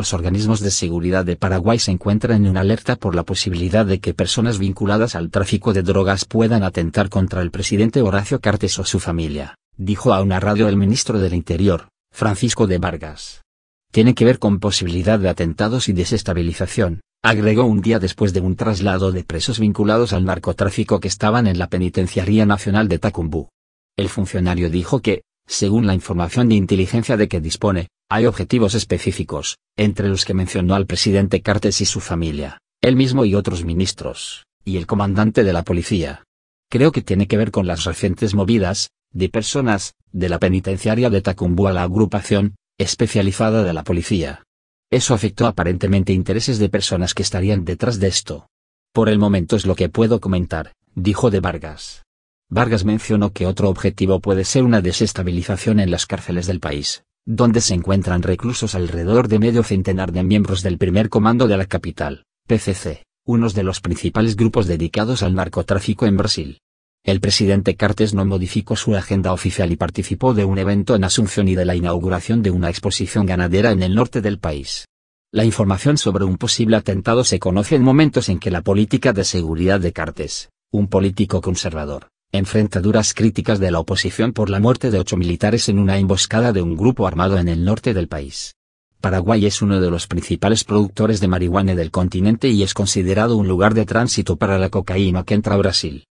Los organismos de seguridad de Paraguay se encuentran en una alerta por la posibilidad de que personas vinculadas al tráfico de drogas puedan atentar contra el presidente Horacio Cartes o su familia, dijo a una radio el ministro del Interior, Francisco de Vargas. Tiene que ver con posibilidad de atentados y desestabilización, agregó un día después de un traslado de presos vinculados al narcotráfico que estaban en la Penitenciaría Nacional de Tacumbú. El funcionario dijo que, según la información de inteligencia de que dispone, hay objetivos específicos, entre los que mencionó al presidente Cartes y su familia, él mismo y otros ministros, y el comandante de la policía. Creo que tiene que ver con las recientes movidas, de personas, de la penitenciaria de Tacumbú a la agrupación, especializada de la policía. Eso afectó aparentemente intereses de personas que estarían detrás de esto. Por el momento es lo que puedo comentar, dijo de Vargas. Vargas mencionó que otro objetivo puede ser una desestabilización en las cárceles del país, donde se encuentran reclusos alrededor de medio centenar de miembros del primer comando de la capital, PCC, unos de los principales grupos dedicados al narcotráfico en Brasil. El presidente Cartes no modificó su agenda oficial y participó de un evento en Asunción y de la inauguración de una exposición ganadera en el norte del país. La información sobre un posible atentado se conoce en momentos en que la política de seguridad de Cartes, un político conservador, enfrenta duras críticas de la oposición por la muerte de ocho militares en una emboscada de un grupo armado en el norte del país. Paraguay es uno de los principales productores de marihuana del continente y es considerado un lugar de tránsito para la cocaína que entra a Brasil.